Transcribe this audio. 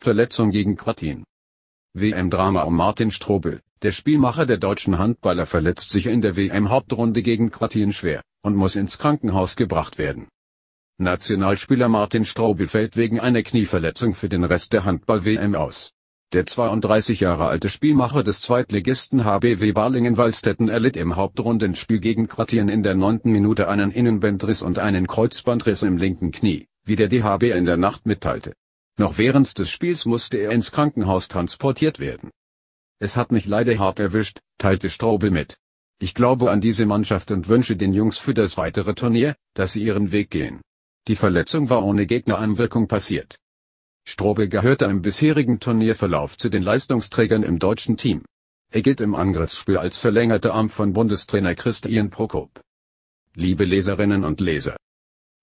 Verletzung gegen Quartin. WM-Drama um Martin Strobel, der Spielmacher der deutschen Handballer verletzt sich in der WM-Hauptrunde gegen Quartin schwer und muss ins Krankenhaus gebracht werden. Nationalspieler Martin Strobel fällt wegen einer Knieverletzung für den Rest der Handball-WM aus. Der 32 Jahre alte Spielmacher des Zweitligisten HBW Balingen-Wallstetten erlitt im Hauptrundenspiel gegen Kratien in der neunten Minute einen Innenbandriss und einen Kreuzbandriss im linken Knie, wie der DHB in der Nacht mitteilte. Noch während des Spiels musste er ins Krankenhaus transportiert werden. Es hat mich leider hart erwischt, teilte Strobel mit. Ich glaube an diese Mannschaft und wünsche den Jungs für das weitere Turnier, dass sie ihren Weg gehen. Die Verletzung war ohne Gegneranwirkung passiert. Strobel gehörte im bisherigen Turnierverlauf zu den Leistungsträgern im deutschen Team. Er gilt im Angriffsspiel als verlängerte Arm von Bundestrainer Christian Prokop. Liebe Leserinnen und Leser